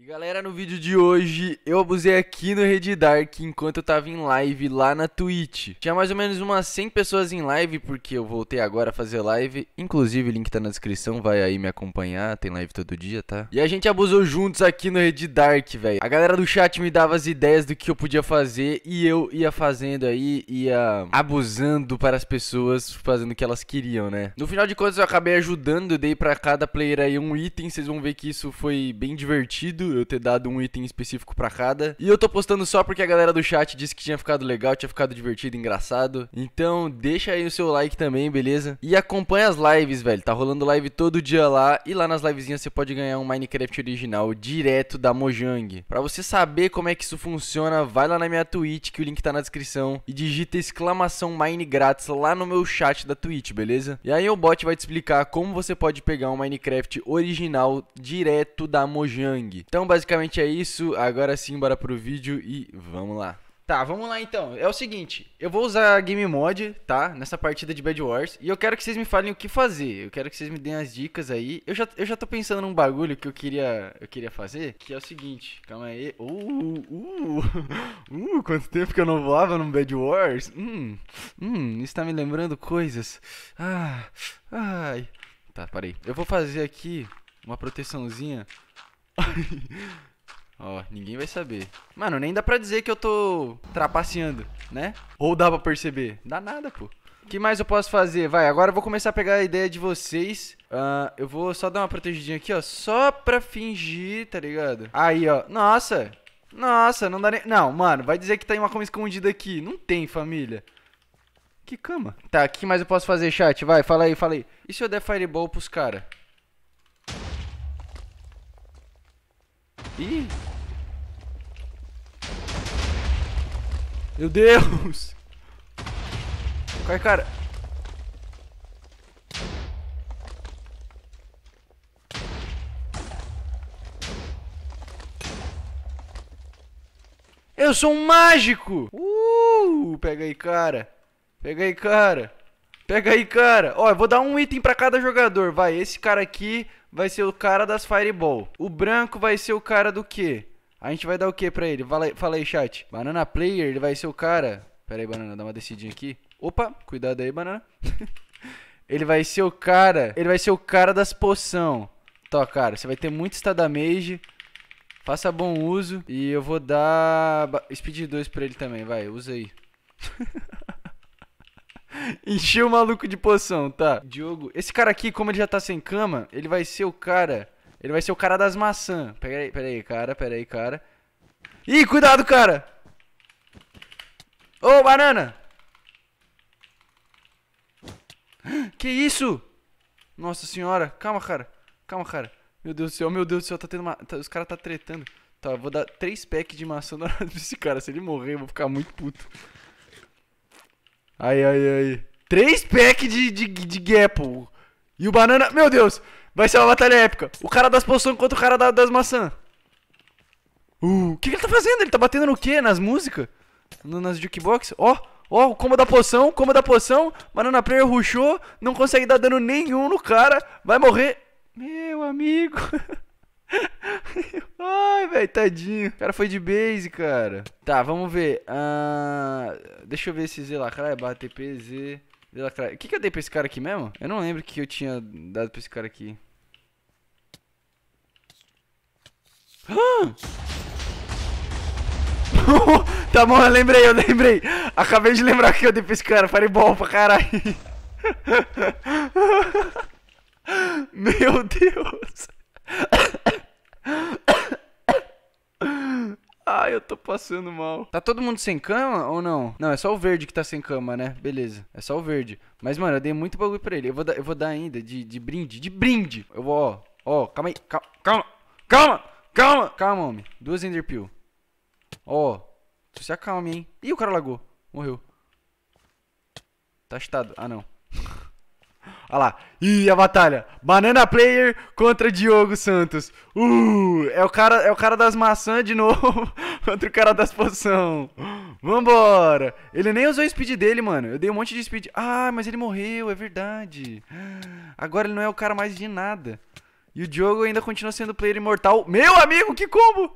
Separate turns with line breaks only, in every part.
E galera, no vídeo de hoje eu abusei aqui no Red Dark enquanto eu tava em live lá na Twitch. Tinha mais ou menos umas 100 pessoas em live porque eu voltei agora a fazer live. Inclusive, o link tá na descrição, vai aí me acompanhar, tem live todo dia, tá? E a gente abusou juntos aqui no Red Dark, velho. A galera do chat me dava as ideias do que eu podia fazer e eu ia fazendo aí, ia abusando para as pessoas, fazendo o que elas queriam, né? No final de contas eu acabei ajudando, dei para cada player aí um item, vocês vão ver que isso foi bem divertido sentido eu ter dado um item específico para cada. E eu tô postando só porque a galera do chat disse que tinha ficado legal, tinha ficado divertido, engraçado. Então, deixa aí o seu like também, beleza? E acompanha as lives, velho. Tá rolando live todo dia lá e lá nas livezinhas você pode ganhar um Minecraft original direto da Mojang. Para você saber como é que isso funciona, vai lá na minha Twitch que o link tá na descrição e digita exclamação Mine grátis lá no meu chat da Twitch, beleza? E aí o bot vai te explicar como você pode pegar um Minecraft original direto da Mojang. Então, então, basicamente é isso. Agora sim, bora pro vídeo e vamos lá. Tá, vamos lá então. É o seguinte, eu vou usar Game Mod, tá? Nessa partida de Bad Wars. E eu quero que vocês me falem o que fazer. Eu quero que vocês me deem as dicas aí. Eu já, eu já tô pensando num bagulho que eu queria, eu queria fazer. Que é o seguinte, calma aí. Uh, uh, uh, uh quanto tempo que eu não voava num Bad Wars. Hum, hum, isso tá me lembrando coisas. Ah, ai. Tá, parei. Eu vou fazer aqui uma proteçãozinha Ó, ninguém vai saber. Mano, nem dá pra dizer que eu tô trapaceando, né? Ou dá pra perceber? Dá nada, pô. O que mais eu posso fazer? Vai, agora eu vou começar a pegar a ideia de vocês. Uh, eu vou só dar uma protegidinha aqui, ó. Só pra fingir, tá ligado? Aí, ó. Nossa. Nossa, não dá nem... Não, mano, vai dizer que tem tá uma cama escondida aqui. Não tem, família. Que cama? Tá, o que mais eu posso fazer, chat? Vai, fala aí, fala aí. E se eu der fireball pros caras? Ih! Meu Deus! cai cara! Eu sou um mágico! Uh! Pega aí, cara! Pega aí, cara! Pega aí, cara! Ó, eu vou dar um item pra cada jogador, vai. Esse cara aqui vai ser o cara das Fireball. O branco vai ser o cara do quê? A gente vai dar o quê pra ele? Fala aí, fala aí, chat. Banana Player, ele vai ser o cara... Pera aí, Banana, dá uma descidinha aqui. Opa, cuidado aí, Banana. ele vai ser o cara... Ele vai ser o cara das poção. Tô, tá, cara, você vai ter muito Stadamage. Faça bom uso. E eu vou dar Speed 2 pra ele também, vai. Usa aí. Encheu o maluco de poção, tá. Diogo, esse cara aqui, como ele já tá sem cama, ele vai ser o cara... Ele vai ser o cara das maçãs. Pera aí, pera aí, cara, pera aí, cara. Ih, cuidado, cara! Ô, oh, banana! Que isso? Nossa senhora. Calma, cara. Calma, cara. Meu Deus do céu, meu Deus do céu, tá tendo uma... Tá, os caras tá tretando. Tá, vou dar três packs de maçã na hora desse cara. Se ele morrer, eu vou ficar muito puto. Aí, aí, aí. Três packs de, de, de Gapple. E o banana. Meu Deus! Vai ser uma batalha épica. O cara das poções contra o cara da, das maçãs. Uh, o que, que, ele tá fazendo? Ele tá batendo no quê? Nas músicas? No, nas jukebox? Ó, oh, ó, oh, como da poção, como da poção. Banana Player rushou. não consegue dar dano nenhum no cara. Vai morrer. Meu amigo. Tadinho. O cara foi de base, cara. Tá, vamos ver. Uh, deixa eu ver se Lacraia, barra TPZ. Zelacrai. O que, que eu dei pra esse cara aqui mesmo? Eu não lembro o que eu tinha dado pra esse cara aqui. tá bom, eu lembrei, eu lembrei. Acabei de lembrar que eu dei pra esse cara. Falei bom, pra caralho. Meu Deus. Ai, eu tô passando mal. Tá todo mundo sem cama ou não? Não, é só o verde que tá sem cama, né? Beleza. É só o verde. Mas, mano, eu dei muito bagulho pra ele. Eu vou dar, eu vou dar ainda de, de brinde. De brinde! Eu vou, ó. Ó, calma aí. Calma. Calma. Calma. Calma, calma homem. Duas Enderpeel. Ó. Se acalme, hein? Ih, o cara lagou. Morreu. Tá chutado. Ah, não. Olha lá. Ih, a batalha. Banana Player contra Diogo Santos. Uh, é o cara, é o cara das maçãs de novo contra o cara das poções. Vambora. Ele nem usou o speed dele, mano. Eu dei um monte de speed. Ah, mas ele morreu, é verdade. Agora ele não é o cara mais de nada. E o Diogo ainda continua sendo player imortal. Meu amigo, que combo!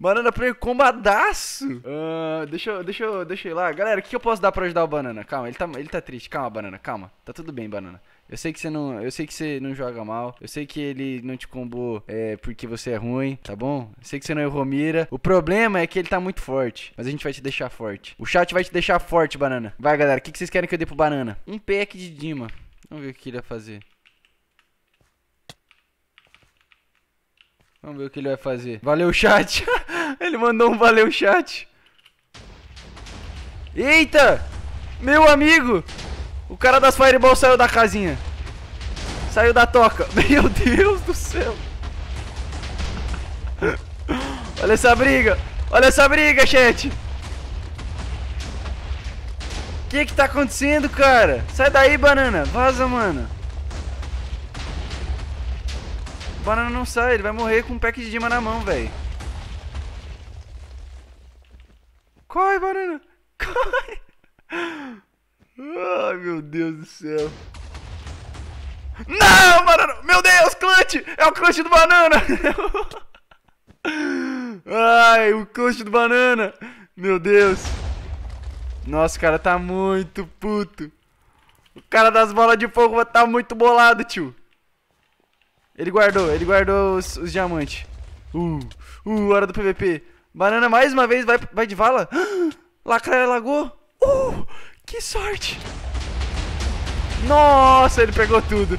Banana Premier combadaço. Uh, ah, deixa, eu, deixa, deixa eu ir lá. Galera, o que eu posso dar pra ajudar o Banana? Calma, ele tá, ele tá triste. Calma, Banana, calma. Tá tudo bem, Banana. Eu sei que você não, eu sei que você não joga mal. Eu sei que ele não te combou é, porque você é ruim, tá bom? Eu sei que você não errou mira. O problema é que ele tá muito forte, mas a gente vai te deixar forte. O chat vai te deixar forte, banana. Vai, galera, o que, que vocês querem que eu dê pro banana? Um pack de Dima. Vamos ver o que ele vai fazer. Vamos ver o que ele vai fazer. Valeu, chat. ele mandou um valeu, chat. Eita! Meu amigo! O cara das Fireball saiu da casinha. Saiu da toca. Meu Deus do céu. Olha essa briga. Olha essa briga, chat. O que que tá acontecendo, cara? Sai daí, banana. Vaza, mano. O banana não sai, ele vai morrer com um pack de Dima na mão, velho. Corre, banana! Corre! Ai, meu Deus do céu. Não, banana! Meu Deus, clutch! É o clutch do banana! Ai, o clutch do banana! Meu Deus. Nossa, o cara tá muito puto. O cara das bolas de fogo tá muito bolado, tio. Ele guardou, ele guardou os, os diamantes. Uh, uh, hora do PVP. Banana mais uma vez vai, vai de vala. Lacraia lagou. Uh, que sorte. Nossa, ele pegou tudo.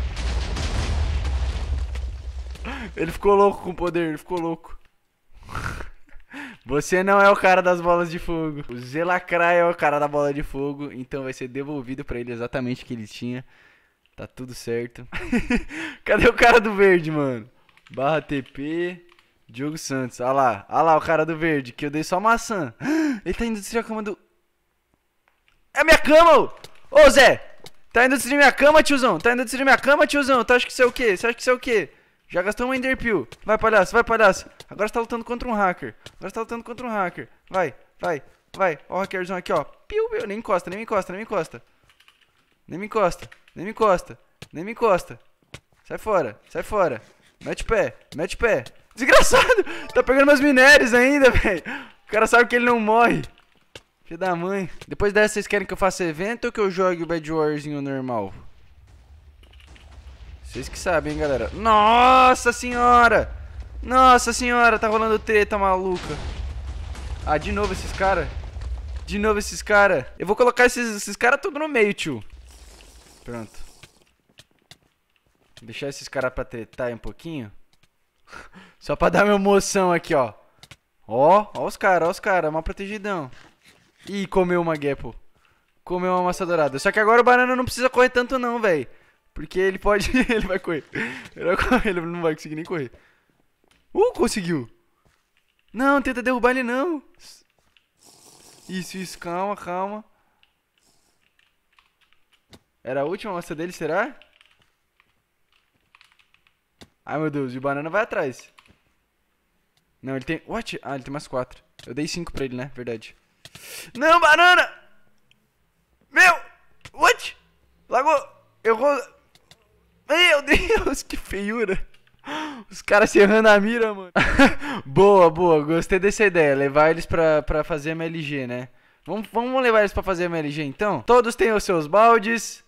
ele ficou louco com o poder, ele ficou louco. Você não é o cara das bolas de fogo. O Zelacraia é o cara da bola de fogo, então vai ser devolvido para ele exatamente o que ele tinha. Tá tudo certo. Cadê o cara do verde, mano? Barra TP, Diogo Santos. Olha lá, Olha lá o cara do verde, que eu dei só maçã. Ele tá indo destruir a cama do... É a minha cama, ô! ô Zé! Tá indo destruir minha cama, tiozão? Tá indo destruir minha cama, tiozão? Tu acha que isso é o quê? Você acha que isso é o quê? Já gastou um Enderpeel. Vai, palhaço, vai, palhaço. Agora você tá lutando contra um hacker. Agora você tá lutando contra um hacker. Vai, vai, vai. Ó o hackerzão aqui, ó. Piu, piu. Nem encosta, nem encosta, nem encosta. Nem me encosta. Nem me encosta. Nem me encosta. Sai fora. Sai fora. Mete o pé. Mete o pé. Desgraçado. Tá pegando meus minérios ainda, velho. O cara sabe que ele não morre. Filho da mãe. Depois dessa, vocês querem que eu faça evento ou que eu jogue o Bad Warzinho normal? Vocês que sabem, hein, galera. Nossa senhora. Nossa senhora. Tá rolando treta maluca. Ah, de novo esses caras. De novo esses caras. Eu vou colocar esses, esses caras tudo no meio, tio. Pronto. Deixar esses caras pra tretar um pouquinho. Só pra dar uma emoção aqui, ó. Ó, ó os caras, ó os caras. Mal protegidão. Ih, comeu uma Gapple. Comeu uma massa dourada. Só que agora o banana não precisa correr tanto não, velho. Porque ele pode... ele vai correr. Ele não vai conseguir nem correr. Uh, conseguiu. Não, tenta derrubar ele não. Isso, isso. Calma, calma. Era a última massa dele, será? Ai, meu Deus. E o banana vai atrás. Não, ele tem... What? Ah, ele tem mais quatro. Eu dei cinco pra ele, né? Verdade. Não, banana! Meu! What? Lagou! Eu Meu Deus, que feiura! Os caras se errando a mira, mano. boa, boa. Gostei dessa ideia. Levar eles pra, pra fazer MLG, né? Vamos, vamos levar eles pra fazer MLG, então? Todos têm os seus baldes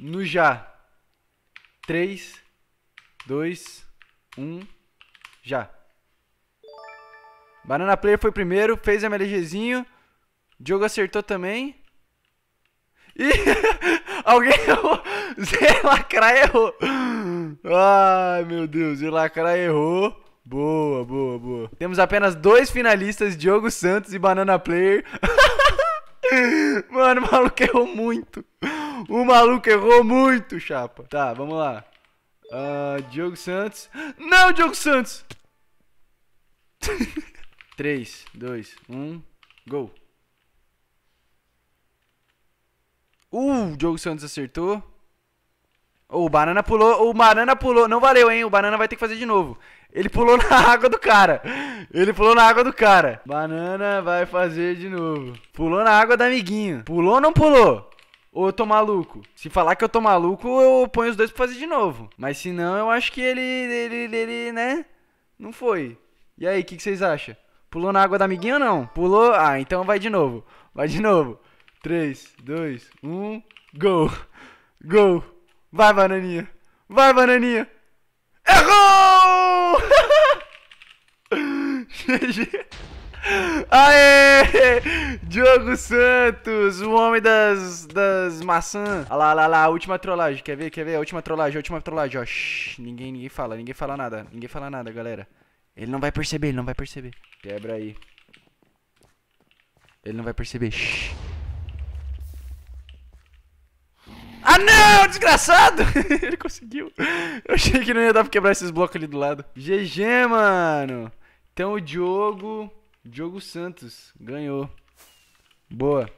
no já. 3, 2, 1, já. Banana Player foi primeiro, fez MLGzinho. Diogo acertou também. E alguém errou. Zé Lacra errou. Ai, meu Deus, Zé Lacra errou. Boa, boa, boa. Temos apenas dois finalistas, Diogo Santos e Banana Player. Mano, o maluco errou muito. O maluco errou muito, chapa. Tá, vamos lá. Uh, Diogo Santos. Não, Diogo Santos! 3, 2, 1, gol. Uh, o Diogo Santos acertou. Oh, o Banana pulou. O Banana pulou. Não valeu, hein? O Banana vai ter que fazer de novo. Ele pulou na água do cara. Ele pulou na água do cara. Banana vai fazer de novo. Pulou na água do amiguinho. Pulou ou não pulou? Ou eu tô maluco? Se falar que eu tô maluco, eu ponho os dois pra fazer de novo. Mas se não, eu acho que ele, ele, ele, né? Não foi. E aí, o que, que vocês acham? Pulou na água da amiguinho ou não? Pulou? Ah, então vai de novo. Vai de novo. 3, 2, 1, go! Go! Vai, bananinha! Vai, bananinha! Errou! GG. Aê! Diogo Santos, o homem das, das maçãs. Olha lá, olha lá, a última trollagem. Quer ver, quer ver? A última trollagem, a última trollagem, ó. ninguém, ninguém fala, ninguém fala nada. Ninguém fala nada, galera. Ele não vai perceber, ele não vai perceber. Quebra aí. Ele não vai perceber. Shhh. Ah, não, desgraçado! Ele conseguiu. Eu achei que não ia dar pra quebrar esses blocos ali do lado. GG, mano. Então o Diogo... Diogo Santos ganhou. Boa.